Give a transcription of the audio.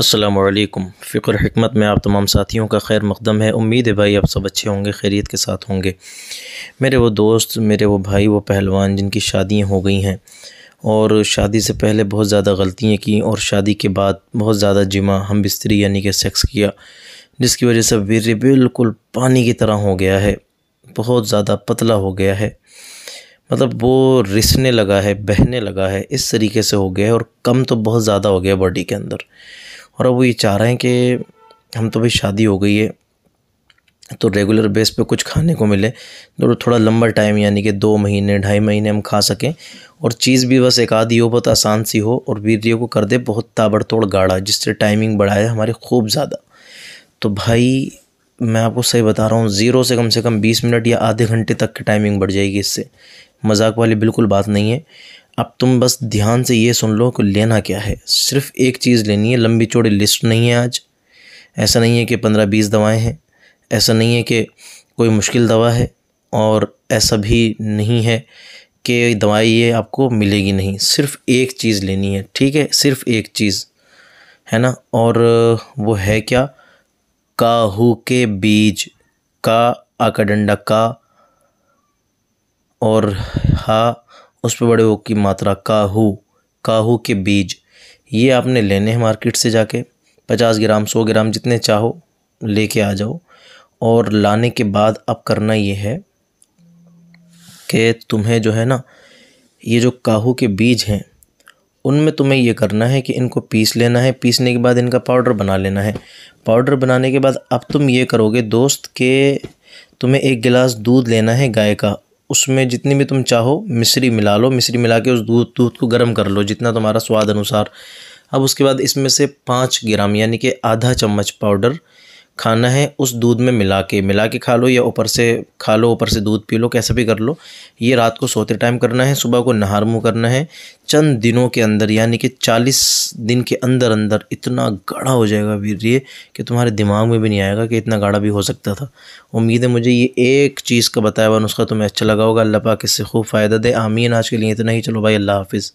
असलकम फ़िक्र हमत में आप तमाम साथियों का खैर मकदम है उम्मीद है भाई आप सब अच्छे होंगे खैरियत के साथ होंगे मेरे वो दोस्त मेरे वो भाई वो पहलवान जिनकी शादियाँ हो गई हैं और शादी से पहले बहुत ज़्यादा गलतियाँ की और शादी के बाद बहुत ज़्यादा जिमा हम बिस्तरी यानी कि सेक्स किया जिसकी वजह से वीर बिल्कुल पानी की तरह हो गया है बहुत ज़्यादा पतला हो गया है मतलब वो रिसने लगा है बहने लगा है इस तरीके से हो गया है और कम तो बहुत ज़्यादा हो गया बॉडी के अंदर और अब वो ये चाह रहे हैं कि हम तो भाई शादी हो गई है तो रेगुलर बेस पे कुछ खाने को मिले तो थोड़ा लंबा टाइम यानी कि दो महीने ढाई महीने हम खा सकें और चीज़ भी बस एक आधी हो बहुत आसान सी हो और वीडियो को कर दे बहुत ताबड़तोड़ गाढ़ा जिससे टाइमिंग बढ़ाए हमारी खूब ज़्यादा तो भाई मैं आपको सही बता रहा हूँ ज़ीरो से कम से कम बीस मिनट या आधे घंटे तक की टाइमिंग बढ़ जाएगी इससे मजाक वाली बिल्कुल बात नहीं है अब तुम बस ध्यान से ये सुन लो कि लेना क्या है सिर्फ एक चीज़ लेनी है लंबी चौड़ी लिस्ट नहीं है आज ऐसा नहीं है कि पंद्रह बीस दवाएं हैं ऐसा नहीं है कि कोई मुश्किल दवा है और ऐसा भी नहीं है कि दवाई ये आपको मिलेगी नहीं सिर्फ एक चीज़ लेनी है ठीक है सिर्फ एक चीज़ है ना और वो है क्या काहू के बीज का आका डंडा का और हा उस पर बड़े ओ की मात्रा काहू काहू के बीज ये आपने लेने हैं मार्केट से जाके पचास ग्राम सौ ग्राम जितने चाहो लेके आ जाओ और लाने के बाद अब करना ये है कि तुम्हें जो है ना ये जो काहू के बीज हैं उनमें तुम्हें ये करना है कि इनको पीस लेना है पीसने के बाद इनका पाउडर बना लेना है पाउडर बनाने के बाद अब तुम ये करोगे दोस्त के तुम्हें एक गिलास दूध लेना है गाय का उसमें जितनी भी तुम चाहो मिश्री मिला लो मिश्री मिला के उस दूध दूध को गर्म कर लो जितना तुम्हारा स्वाद अनुसार अब उसके बाद इसमें से पाँच ग्राम यानी कि आधा चम्मच पाउडर खाना है उस दूध में मिला के मिला के खा लो या ऊपर से खा लो ऊपर से दूध पी लो कैसे भी कर लो ये रात को सोते टाइम करना है सुबह को नहार मुँह करना है चंद दिनों के अंदर यानी कि चालीस दिन के अंदर अंदर इतना गाढ़ा हो जाएगा वीर ये कि तुम्हारे दिमाग में भी नहीं आएगा कि इतना गाढ़ा भी हो सकता था उम्मीद है मुझे ये एक चीज़ का बताया हुआ नुस्खा तुम्हें अच्छा लगा होगा अल्लाह पाक इससे खूब फ़ायदा दे आमीन आज के लिए इतना ही चलो भाई अल्लाह हाफिज़